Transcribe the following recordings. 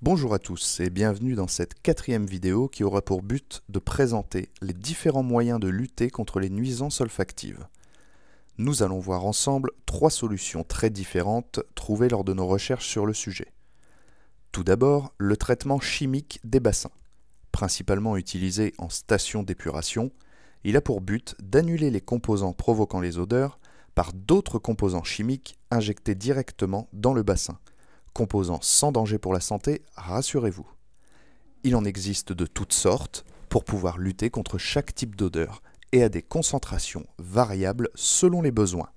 Bonjour à tous et bienvenue dans cette quatrième vidéo qui aura pour but de présenter les différents moyens de lutter contre les nuisances olfactives. Nous allons voir ensemble trois solutions très différentes trouvées lors de nos recherches sur le sujet. Tout d'abord, le traitement chimique des bassins. Principalement utilisé en station d'épuration, il a pour but d'annuler les composants provoquant les odeurs par d'autres composants chimiques injectés directement dans le bassin – composants sans danger pour la santé, rassurez-vous. Il en existe de toutes sortes pour pouvoir lutter contre chaque type d'odeur et à des concentrations variables selon les besoins.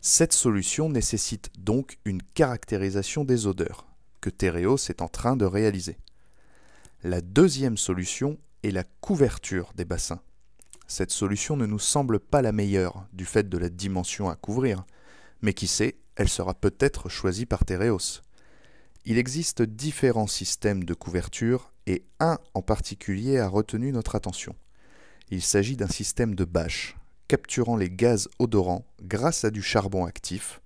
Cette solution nécessite donc une caractérisation des odeurs, que Tereos est en train de réaliser. La deuxième solution est la couverture des bassins. Cette solution ne nous semble pas la meilleure du fait de la dimension à couvrir, mais qui sait, elle sera peut-être choisie par Tereos. Il existe différents systèmes de couverture et un en particulier a retenu notre attention. Il s'agit d'un système de bâche, capturant les gaz odorants grâce à du charbon actif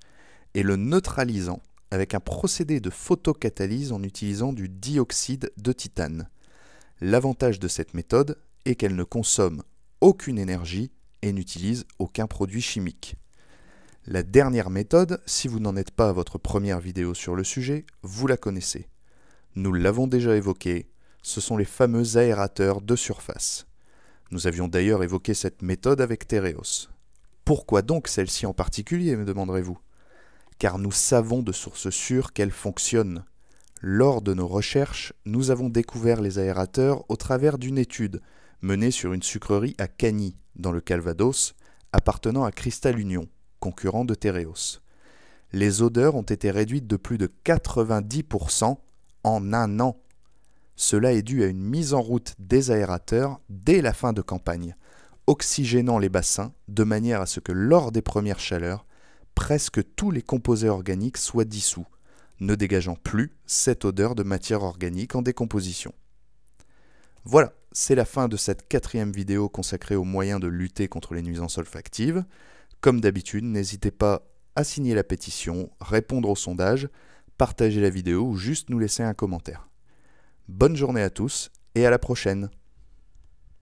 et le neutralisant avec un procédé de photocatalyse en utilisant du dioxyde de titane. L'avantage de cette méthode est qu'elle ne consomme aucune énergie et n'utilise aucun produit chimique. La dernière méthode, si vous n'en êtes pas à votre première vidéo sur le sujet, vous la connaissez. Nous l'avons déjà évoquée, ce sont les fameux aérateurs de surface. Nous avions d'ailleurs évoqué cette méthode avec Tereos. Pourquoi donc celle-ci en particulier, me demanderez-vous Car nous savons de sources sûres qu'elle fonctionne. Lors de nos recherches, nous avons découvert les aérateurs au travers d'une étude menée sur une sucrerie à Cagny, dans le Calvados, appartenant à Cristal Union concurrent de Tereos. Les odeurs ont été réduites de plus de 90% en un an. Cela est dû à une mise en route des aérateurs dès la fin de campagne, oxygénant les bassins de manière à ce que lors des premières chaleurs, presque tous les composés organiques soient dissous, ne dégageant plus cette odeur de matière organique en décomposition. Voilà, c'est la fin de cette quatrième vidéo consacrée aux moyens de lutter contre les nuisances olfactives. Comme d'habitude, n'hésitez pas à signer la pétition, répondre au sondage, partager la vidéo ou juste nous laisser un commentaire. Bonne journée à tous et à la prochaine